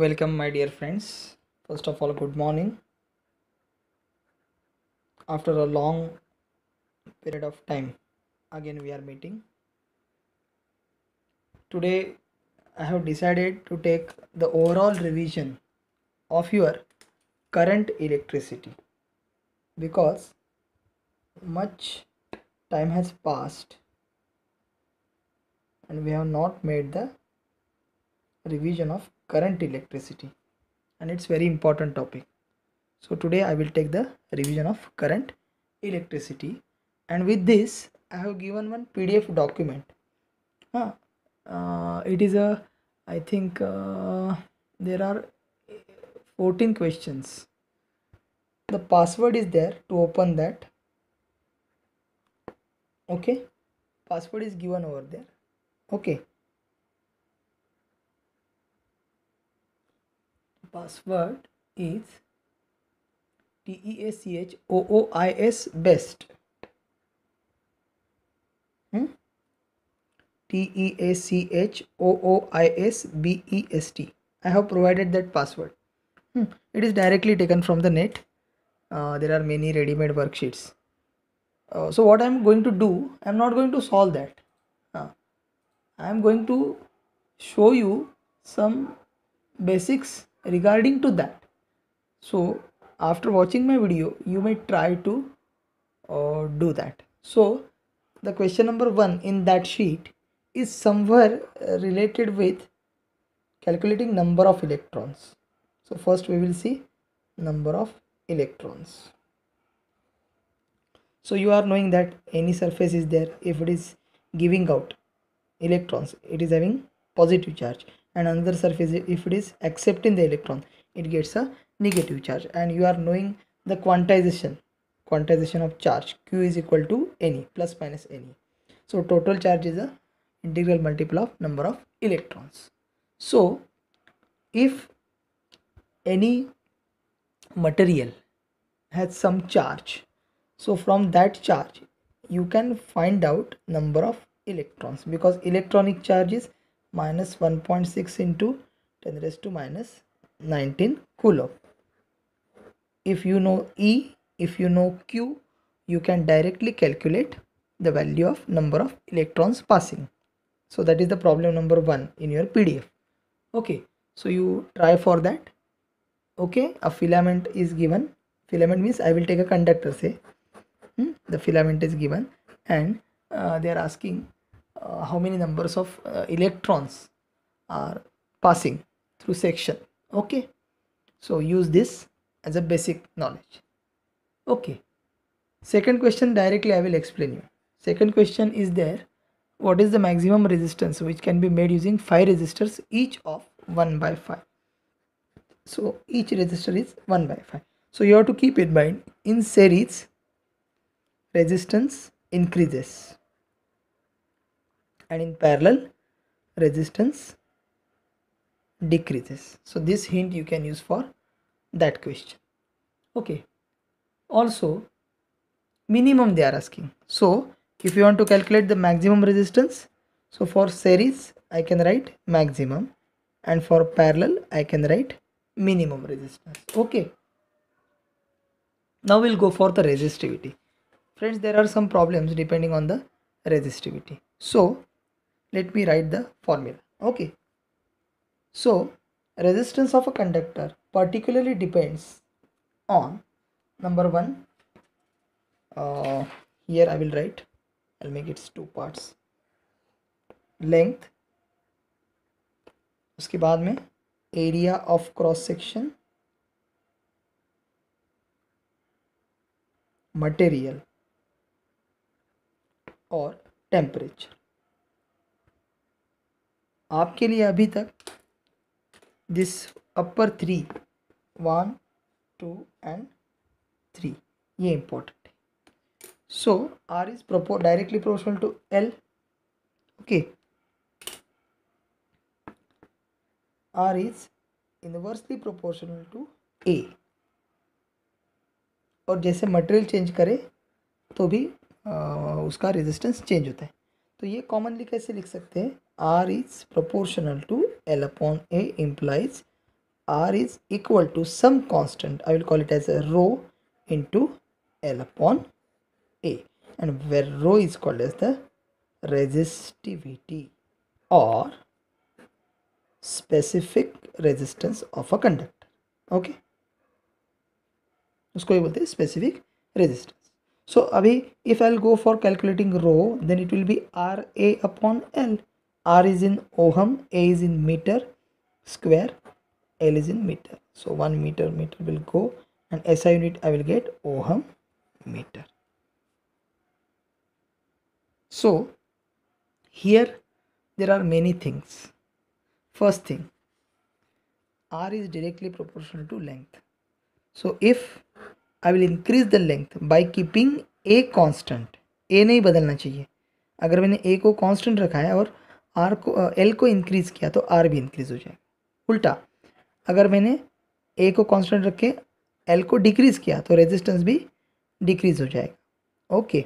Welcome, my dear friends. First of all, good morning. After a long period of time, again we are meeting. Today, I have decided to take the overall revision of your current electricity because much time has passed and we have not made the revision of current electricity and it's very important topic so today i will take the revision of current electricity and with this i have given one pdf document huh. Uh, it is a i think uh, there are 14 questions the password is there to open that okay password is given over there okay password is T-E-A-C-H-O-O-I-S best. Hmm? T-E-A-C-H-O-O-I-S-B-E-S-T. I have provided that password. Hmm. It is directly taken from the net. Uh, there are many ready-made worksheets. Uh, so what I'm going to do, I'm not going to solve that. Uh, I'm going to show you some basics regarding to that so after watching my video you may try to uh, do that so the question number one in that sheet is somewhere uh, related with calculating number of electrons so first we will see number of electrons so you are knowing that any surface is there if it is giving out electrons it is having positive charge and another surface if it is accepting the electron it gets a negative charge and you are knowing the quantization quantization of charge q is equal to any plus minus any. so total charge is a integral multiple of number of electrons so if any material has some charge so from that charge you can find out number of electrons because electronic charge is minus 1.6 into 10 raised to minus 19 coulomb. If you know E, if you know Q, you can directly calculate the value of number of electrons passing. So that is the problem number 1 in your PDF. Okay, so you try for that. Okay, a filament is given. Filament means I will take a conductor say. Hmm? The filament is given and uh, they are asking uh, how many numbers of uh, electrons are passing through section okay so use this as a basic knowledge okay second question directly i will explain you second question is there what is the maximum resistance which can be made using five resistors each of 1 by 5 so each resistor is 1 by 5 so you have to keep in mind in series resistance increases and in parallel resistance decreases so this hint you can use for that question okay also minimum they are asking so if you want to calculate the maximum resistance so for series i can write maximum and for parallel i can write minimum resistance okay now we'll go for the resistivity friends there are some problems depending on the resistivity so let me write the formula okay so resistance of a conductor particularly depends on number 1 uh, here I will write I'll make it two parts length uske baad mein area of cross section material or temperature आपके लिए अभी तक this upper three one two and three ये important है so R is प्रपो directly proportional to L okay R is inversely proportional to A और जैसे material change करे तो भी आ, उसका रेजिस्टेंस चेंज होता है तो ये कॉमनली कैसे लिख सकते हैं R is proportional to L upon A implies R is equal to some constant. I will call it as a rho into L upon A. And where rho is called as the resistivity or specific resistance of a conductor. Okay. उसको we बोलते हैं specific resistance so अभी if I go for calculating rho then it will be R A upon L R is in ohm, A is in meter square, L is in meter. So 1 meter meter will go and SI unit I will get ohm meter. So here there are many things. First thing R is directly proportional to length. So if I will increase the length by keeping A constant A नहीं बदलना चाहिए अगर मैंने A को constant रखा है और are को एल को इंक्रीज़ किया तो आर भी इंक्रीज़ हो जाएगा उल्टा अगर मैंने ए को कांस्टेंट रख के एल को डिक्रीज़ किया तो रेजिस्टेंस भी डिक्रीज़ हो जाएगा ओके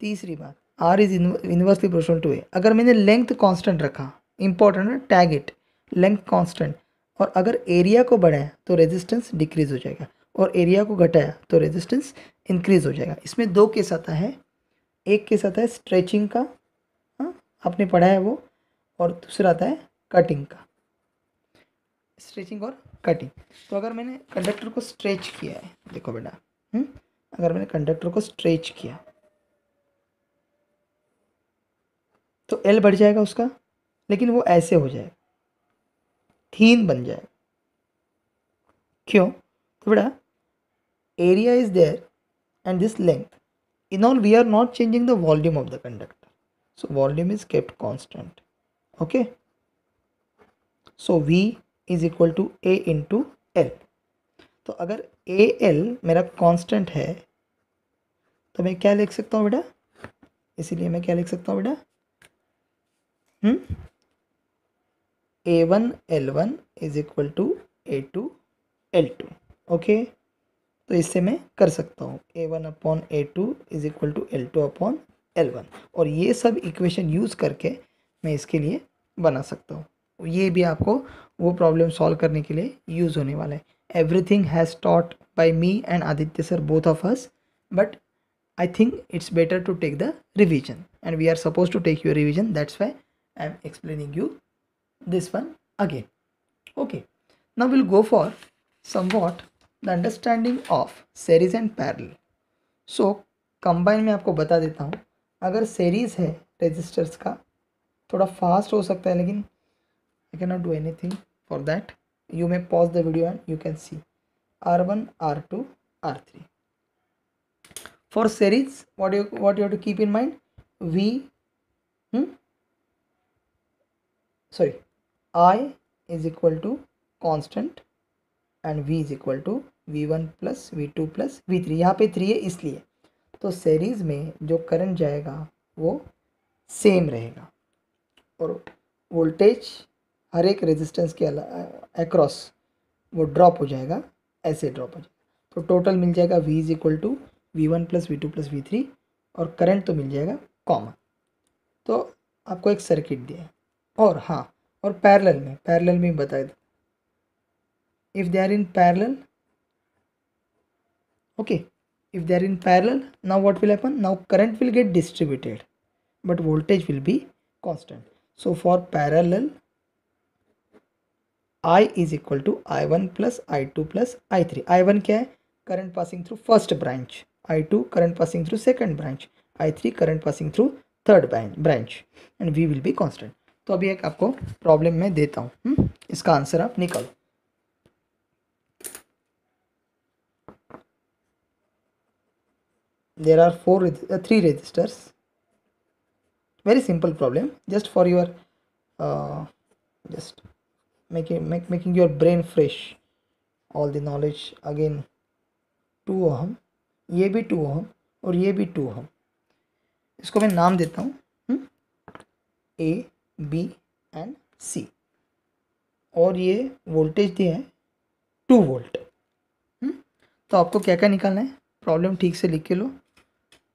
तीसरी बात R is inversely proportional to A अगर मैंने लेंथ कांस्टेंट रखा इंपॉर्टेंट है टैग इट लेंथ कांस्टेंट और अगर एरिया को बढ़ाया तो रेजिस्टेंस डिक्रीज़ हो जाएगा और एरिया को घटाया तो रेजिस्टेंस इंक्रीज़ हो जाएगा इसमें दो केस आता है एक केस आता है स्ट्रेचिंग का हाँ आपने पढ़ा है वो और दूसरा आता है कटिंग का स्ट्रेचिंग और कटिंग तो अगर मैंने कंडक्टर को स्ट्रेच किया है देखो बेटा हम्म, अगर मैंने कंडक्टर को स्ट्रेच किया तो एल बढ़ जाएगा उसका लेकिन वो ऐसे हो जाएगा थीन बन जाएगा क्यों तो बेटा area is there and this length in all we are not changing the volume of the conductor so volume is kept constant okay so v is equal to A into L तो अगर A L मेरा constant है तो मैं क्या लिख सकता हूँ बेटा इसीलिए मैं क्या लिख सकता हूँ बेटा hmm A one L one is equal to A two L two okay तो इससे मैं कर सकता हूँ A one upon A two is equal to L two upon L one और ये सब इक्वेशन यूज़ करके मैं इसके लिए बना सकता हूँ ये भी आपको वो प्रॉब्लम सॉल्व करने के लिए यूज़ होने वाला है everything has taught by me and Aditya sir both of us but I think it's better to take the revision and we are suppose to take your revision that's why I am explaining you this one again okay now will go for some what the understanding of series and parallel so combine में आपको बता देता हूँ अगर सेरीज़ है registers का थोड़ा fast हो सकता है लेकिन I can not do anything for that you may pause the video and you can see R one R two R three for series what you what you to keep in mind V sorry I is equal to constant and V is equal to V one plus V two plus V three यहाँ पे three है इसलिए तो series में जो current जाएगा वो same रहेगा और वोल्टेज हर एक रेजिस्टेंस के अक्रॉस वो ड्रॉप हो जाएगा ऐसे ड्रॉप हो जाएगा तो टोटल मिल जाएगा V is equal to V one plus V two plus V three और करंट तो मिल जाएगा कॉमन तो आपको एक सर्किट दिया है और हाँ और पैरेलल में पैरेलल में बता दें if they are in parallel okay if they are in parallel now what will happen now current will get distributed but voltage will be constant So for parallel I is equal to I one plus I two plus I three I one क्या है current passing through first branch I two current passing through second branch I three current passing through third branch and V will be constant तो अभी एक आपको problem मैं देता हूँ हम्म? इसका आंसर आप निकालो there are four three registers very simple problem just for your uh, just making make, making your brain fresh all the knowledge again two ohm ये भी टू ओहम और ये भी टू ओहम इसको मैं नाम देता हूँ ए बी एंड सी और ये वोल्टेज दिए हैं टू वोल्ट हुँ? तो आपको क्या क्या निकालना है प्रॉब्लम ठीक से लिख के लो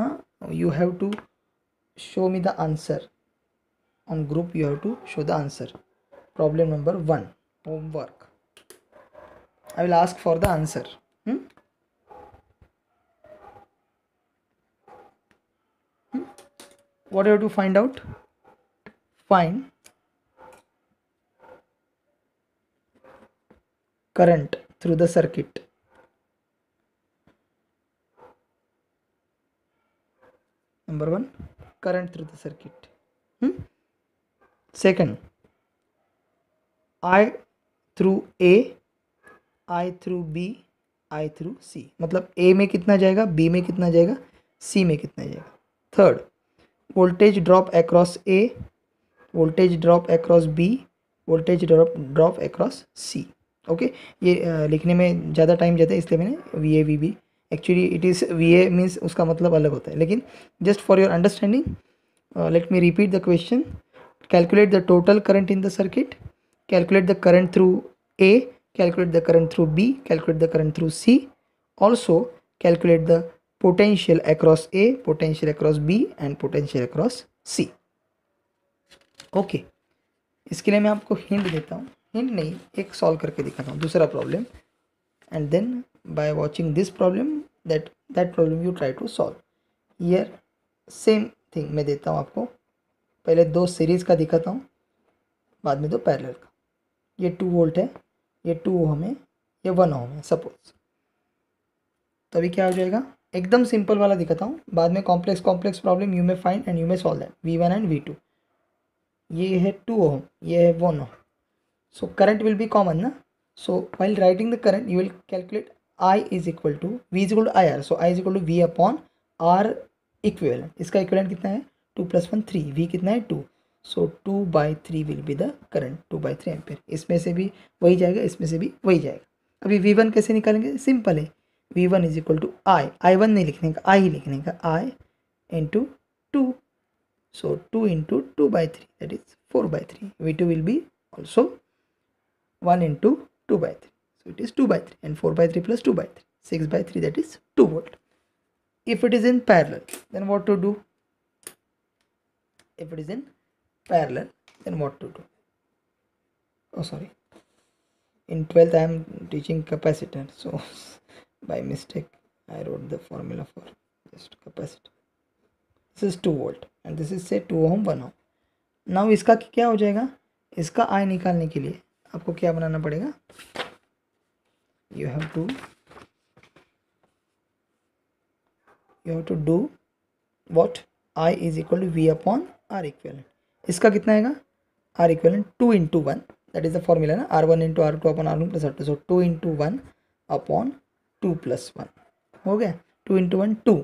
हाँ you have to show me the answer on group you have to show the answer problem number one homework i will ask for the answer hmm? hmm? what you have to find out find current through the circuit number one current through the circuit hmm? second i through a i through b i through c मतलब a में कितना जाएगा b में कितना जाएगा c में कितना जाएगा Third, voltage drop across A, voltage drop across B, voltage drop drop across C okay ये लिखने में ज़्यादा टाइम जाता है इसलिए मैंने V A V B actually it is V A means उसका मतलब अलग होता है लेकिन just for your understanding let me repeat the question calculate the total current in the circuit calculate the current through A calculate the current through B calculate the current through C also calculate the potential across A potential across B and potential across C okay इसके लिए मैं आपको hint देता हूँ hint नहीं एक solve करके दिखाता हूँ दूसरा problem and then by watching this problem that that problem you try to solve here same thing मैं देता हूँ आपको पहले दो सीरीज का दिखाता हूँ बाद में दो parallel का ये टू वोल्ट है ये टू ohm है ये वन ohm है सपोज तभी तो क्या हो जाएगा एकदम सिंपल वाला दिखाता हूँ बाद में complex complex problem you may find and you may solve that V one and V two ये है टू ओम ये है one ohm so current will be common ना so while writing the current you will calculate I is equal to V is equal to I R so I is equal to V upon R equivalent इसका equivalent कितना है two plus one three we कितना है two so two by three will be the current two by three ampere इसमें से भी वही जाएगा इसमें से भी वही जाएगा अभी वी वन कैसे निकालेंगे सिंपल है V one is equal to I I one नहीं लिखने का आई ही लिखने का I into two so two into two by three that is four by three V two will be also one into two by three So it is 2 by 3 and 4 by 3 plus 2 by 3, 6 by 3 that is 2 volt. If it is in parallel, then what to do? If it is in parallel, then what to do? Oh, sorry. In 12th, I am teaching capacitor. So by mistake, I wrote the formula for just capacitor. This is 2 volt and this is say 2 ohm 1 ohm. Now iska kya ho jayega? Iska I nikalne ke liye. Aapko kya banana padega? you have to you have to do what i is equal to v upon r equivalent इसका कितना आएगा r equivalent two into one that is the formula ना R one into R two upon R one plus R two so two into one upon two plus one हो गया two into one two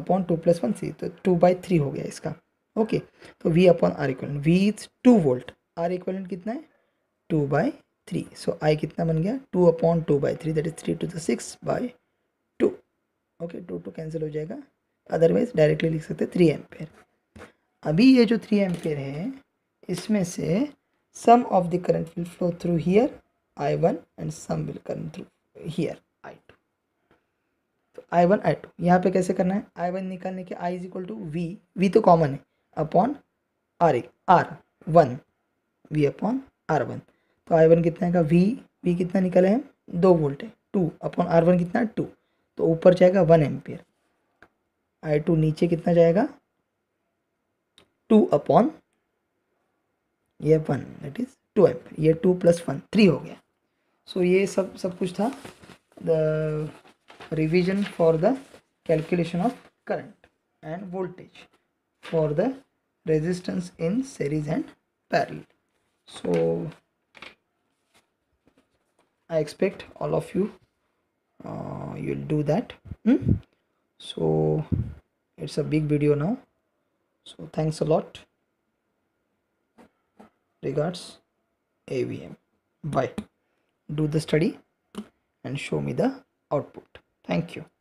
upon two plus one see तो two by three हो गया इसका okay okay, तो v upon R equivalent v is two volt R equivalent कितना है two by three so I कितना बन गया two upon two by three that is three two the six by two okay two two cancel हो जाएगा otherwise directly लिख सकते three ampere अभी ये जो थ्री एम्पेयर है इसमें से some of the current will flow through here I one and some will current through here I two तो आई वन आई टू यहाँ पर कैसे करना है आई वन निकालने के I is equal to V V तो कॉमन है upon R A R one V upon R one तो आई वन कितना है का वी वी कितना निकले हैं दो वोल्ट है टू अपॉन आर वन कितना टू तो ऊपर जाएगा वन एम्पियर आई टू नीचे कितना जाएगा टू अपॉन ये one that is two M ये टू प्लस वन थ्री हो गया सो so, ये सब सब कुछ था the revision for the calculation of current and voltage for the resistance in series and parallel so i expect all of you uh, you'll do that hmm? so it's a big video now so thanks a lot regards avm bye do the study and show me the output thank you